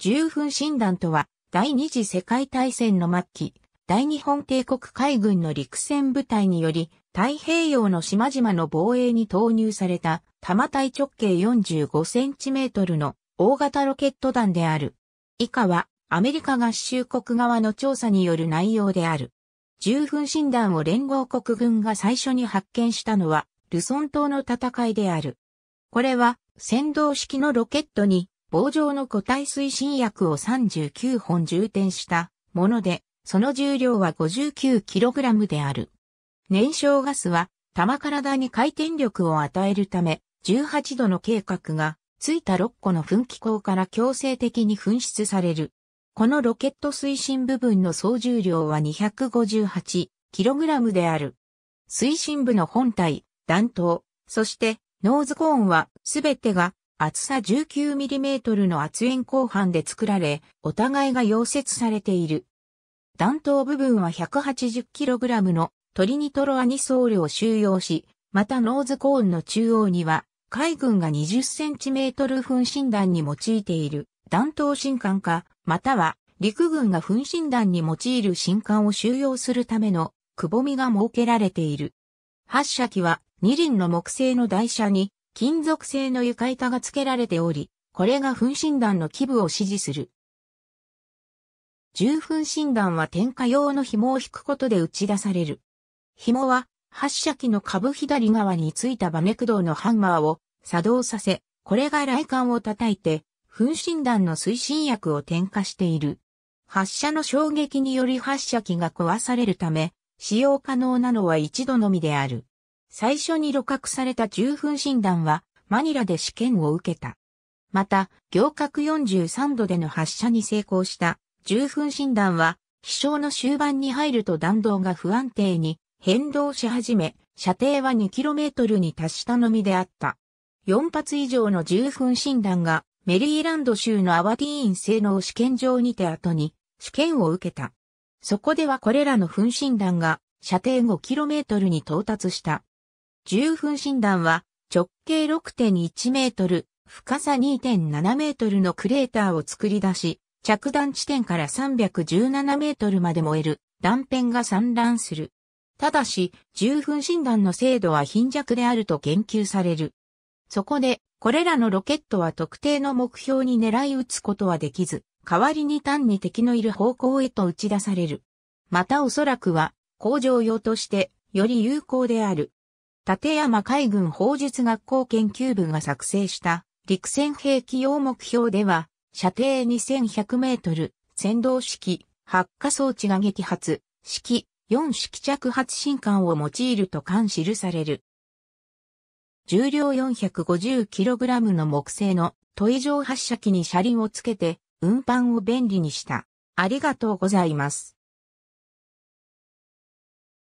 重軍診断とは、第二次世界大戦の末期、大日本帝国海軍の陸戦部隊により、太平洋の島々の防衛に投入された、玉体直径45センチメートルの大型ロケット弾である。以下は、アメリカ合衆国側の調査による内容である。重軍診断を連合国軍が最初に発見したのは、ルソン島の戦いである。これは、先導式のロケットに棒状の固体推進薬を39本充填したもので、その重量は 59kg である。燃焼ガスは玉体に回転力を与えるため、18度の計画がついた6個の噴気口から強制的に噴出される。このロケット推進部分の総重量は 258kg である。推進部の本体、弾頭、そしてノーズコーンはすべてが厚さ 19mm の圧円鋼板で作られ、お互いが溶接されている。弾頭部分は 180kg のトリニトロアニソールを収容し、またノーズコーンの中央には、海軍が 20cm 噴診弾に用いている弾頭新管か、または陸軍が噴診弾に用いる新管を収容するためのくぼみが設けられている。発射機は二輪の木製の台車に金属製の床板が付けられており、これが噴診断の基部を支持する。重噴診断は点火用の紐を引くことで打ち出される。紐は発射機の株左側についたバメ駆動のハンマーを作動させ、これが雷管を叩いて、噴診断の推進薬を点火している。発射の衝撃により発射機が壊されるため、使用可能なのは一度のみである。最初に露獲された重粉診断は、マニラで試験を受けた。また、行革43度での発射に成功した重粉診断は、飛翔の終盤に入ると弾道が不安定に変動し始め、射程は 2km に達したのみであった。4発以上の重粉診断がメリーランド州のアワディーン性能試験場にて後に試験を受けた。そこではこれらの粉診断が射程 5km に到達した。重粉分診断は直径6.1メートル、深さ2.7メートルのクレーターを作り出し、着弾地点から317メートルまで燃える断片が散乱する。ただし、重分診断の精度は貧弱であると言及される。そこで、これらのロケットは特定の目標に狙い撃つことはできず、代わりに単に敵のいる方向へと打ち出される。またおそらくは、工場用として、より有効である立山海軍砲術学校研究部が作成した陸戦兵器用目標では、射程2100メートル、先導式、発火装置が撃発、式、4式着発進管を用いると関記される。重量 450kg の木製の問い上発射機に車輪をつけて運搬を便利にした。ありがとうございます。